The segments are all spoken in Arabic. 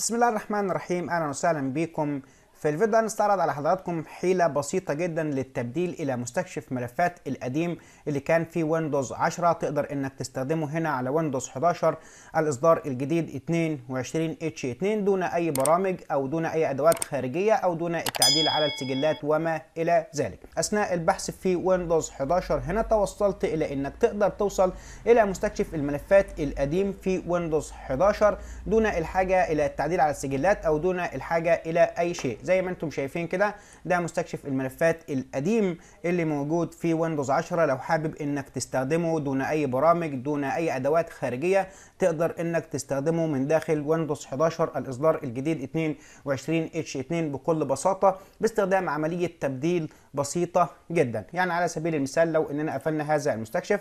بسم الله الرحمن الرحيم اهلا وسهلا بكم في الفيديو ده هنستعرض على حضراتكم حيلة بسيطة جدا للتبديل إلى مستكشف ملفات القديم اللي كان في ويندوز 10 تقدر إنك تستخدمه هنا على ويندوز 11 الإصدار الجديد 22 اتش 2 دون أي برامج أو دون أي أدوات خارجية أو دون التعديل على السجلات وما إلى ذلك أثناء البحث في ويندوز 11 هنا توصلت إلى إنك تقدر توصل إلى مستكشف الملفات القديم في ويندوز 11 دون الحاجة إلى التعديل على السجلات أو دون الحاجة إلى أي شيء زي ما انتم شايفين كده ده مستكشف الملفات القديم اللي موجود في ويندوز 10 لو حابب انك تستخدمه دون اي برامج دون اي ادوات خارجيه تقدر انك تستخدمه من داخل ويندوز 11 الاصدار الجديد 22 اتش 2 بكل بساطه باستخدام عمليه تبديل بسيطه جدا يعني على سبيل المثال لو اننا قفلنا هذا المستكشف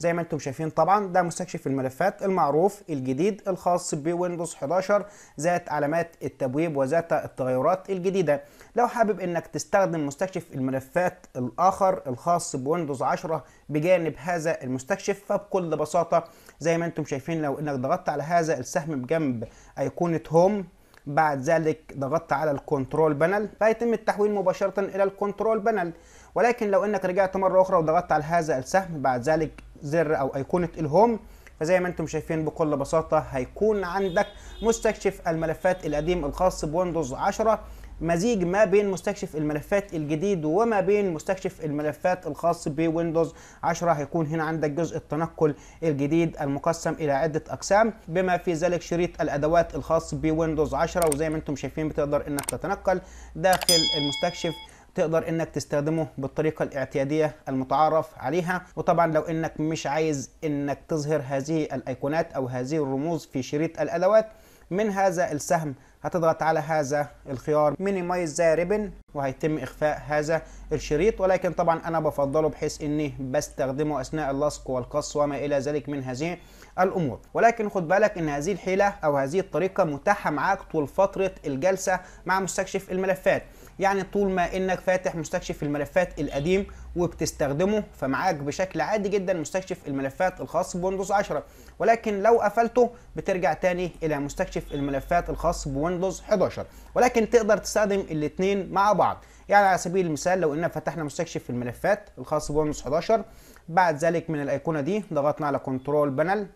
زي ما انتم شايفين طبعا ده مستكشف الملفات المعروف الجديد الخاص بويندوز 11 ذات علامات التبويب وذات التغيرات الجديدة لو حابب انك تستخدم مستكشف الملفات الاخر الخاص بويندوز 10 بجانب هذا المستكشف فبكل بساطة زي ما انتم شايفين لو انك ضغطت على هذا السهم بجنب ايقونة هوم بعد ذلك ضغطت على الكنترول بانل فيتم التحويل مباشرة الى الكنترول بانل ولكن لو انك رجعت مرة اخرى وضغطت على هذا السهم بعد ذلك زر او ايقونه الهوم فزي ما انتم شايفين بكل بساطه هيكون عندك مستكشف الملفات القديم الخاص بويندوز 10 مزيج ما بين مستكشف الملفات الجديد وما بين مستكشف الملفات الخاص بويندوز 10 هيكون هنا عندك جزء التنقل الجديد المقسم الى عده اقسام بما في ذلك شريط الادوات الخاص بويندوز 10 وزي ما انتم شايفين بتقدر انك تتنقل داخل المستكشف تقدر انك تستخدمه بالطريقة الاعتيادية المتعارف عليها وطبعا لو انك مش عايز انك تظهر هذه الايقونات او هذه الرموز في شريط الادوات من هذا السهم هتضغط على هذا الخيار مينيمايز ذا ريبن وهيتم اخفاء هذا الشريط ولكن طبعا انا بفضله بحيث اني بستخدمه اثناء اللصق والقص وما الى ذلك من هذه الامور ولكن خد بالك ان هذه الحيله او هذه الطريقه متاحه معاك طول فتره الجلسه مع مستكشف الملفات يعني طول ما انك فاتح مستكشف الملفات القديم وبتستخدمه فمعاك بشكل عادي جدا مستكشف الملفات الخاص بويندوز 10 ولكن لو قفلته بترجع تاني الى مستكشف الملفات الخاص بويندوز 11 ولكن تقدر تستخدم الاثنين مع بعض يعني على سبيل المثال لو اننا فتحنا مستكشف الملفات الخاص بويندوز 11 بعد ذلك من الايقونه دي ضغطنا على كنترول بانل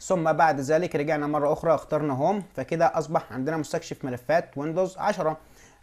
ثم بعد ذلك رجعنا مره اخرى اخترنا هوم فكده اصبح عندنا مستكشف ملفات ويندوز 10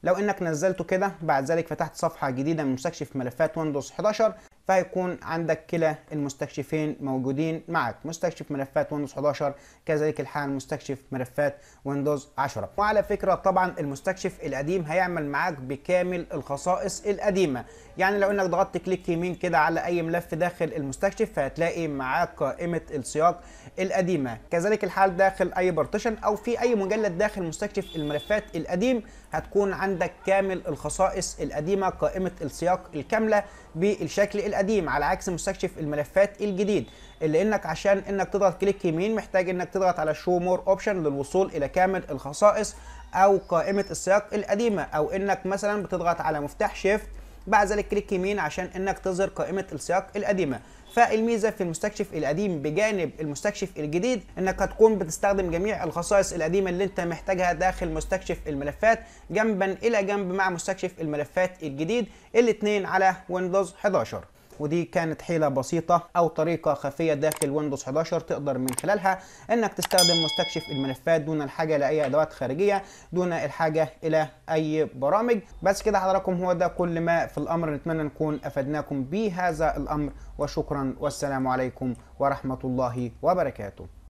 لو انك نزلته كده بعد ذلك فتحت صفحه جديده من مستكشف ملفات ويندوز 11 فهيكون عندك كلا المستكشفين موجودين معك مستكشف ملفات ويندوز 11 كذلك الحال مستكشف ملفات ويندوز 10 وعلى فكرة طبعا المستكشف القديم هيعمل معاك بكامل الخصائص القديمة يعني لو انك ضغطت كليك يمين كده على اي ملف داخل المستكشف فهتلاقي معاك قائمة السياق القديمة كذلك الحال داخل اي بارتيشن او في اي مجلد داخل مستكشف الملفات القديم هتكون عندك كامل الخصائص القديمة قائمة السياق الكاملة بالشكل القديم على عكس مستكشف الملفات الجديد اللي انك عشان انك تضغط كليك يمين محتاج انك تضغط على شو مور اوبشن للوصول الى كامل الخصائص او قائمه السياق القديمه او انك مثلا بتضغط على مفتاح شيفت بعد ذلك كليك يمين عشان انك تظهر قائمه السياق القديمه فالميزه في المستكشف القديم بجانب المستكشف الجديد انك هتكون بتستخدم جميع الخصائص القديمه اللي انت محتاجها داخل مستكشف الملفات جنبا الى جنب مع مستكشف الملفات الجديد الاثنين على ويندوز 11 ودي كانت حيلة بسيطة أو طريقة خفية داخل ويندوز 11 تقدر من خلالها أنك تستخدم مستكشف الملفات دون الحاجة لأي أدوات خارجية دون الحاجة إلى أي برامج بس كده حضراتكم هو ده كل ما في الأمر نتمنى نكون أفدناكم بهذا الأمر وشكرا والسلام عليكم ورحمة الله وبركاته